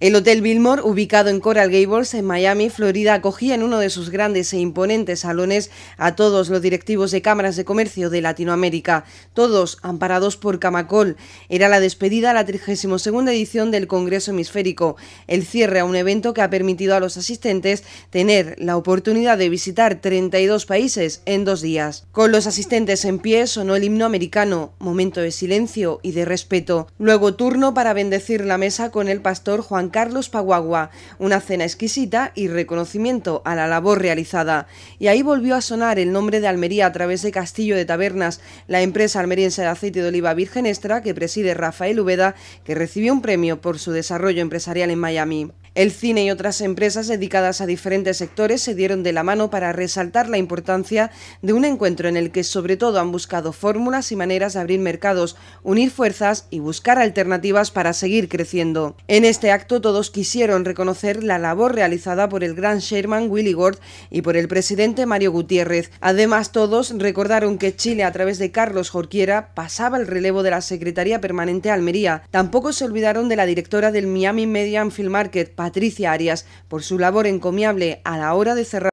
El Hotel Billmore, ubicado en Coral Gables, en Miami, Florida, acogía en uno de sus grandes e imponentes salones a todos los directivos de cámaras de comercio de Latinoamérica, todos amparados por Camacol. Era la despedida a la 32 edición del Congreso Hemisférico, el cierre a un evento que ha permitido a los asistentes tener la oportunidad de visitar 32 países en dos días. Con los asistentes en pie sonó el himno americano, momento de silencio y de respeto. Luego turno para bendecir la mesa con el pastor Juan Carlos Paguagua, una cena exquisita y reconocimiento a la labor realizada. Y ahí volvió a sonar el nombre de Almería a través de Castillo de Tabernas, la empresa almeriense de aceite de oliva virgen extra que preside Rafael Ubeda, que recibió un premio por su desarrollo empresarial en Miami. El cine y otras empresas dedicadas a diferentes sectores se dieron de la mano para resaltar la importancia de un encuentro en el que sobre todo han buscado fórmulas y maneras de abrir mercados, unir fuerzas y buscar alternativas para seguir creciendo. En este acto todos quisieron reconocer la labor realizada por el gran Sherman Willy Gord y por el presidente Mario Gutiérrez. Además todos recordaron que Chile a través de Carlos Jorquiera pasaba el relevo de la Secretaría Permanente Almería. Tampoco se olvidaron de la directora del Miami Media Film Market, Patricia Arias por su labor encomiable a la hora de cerrar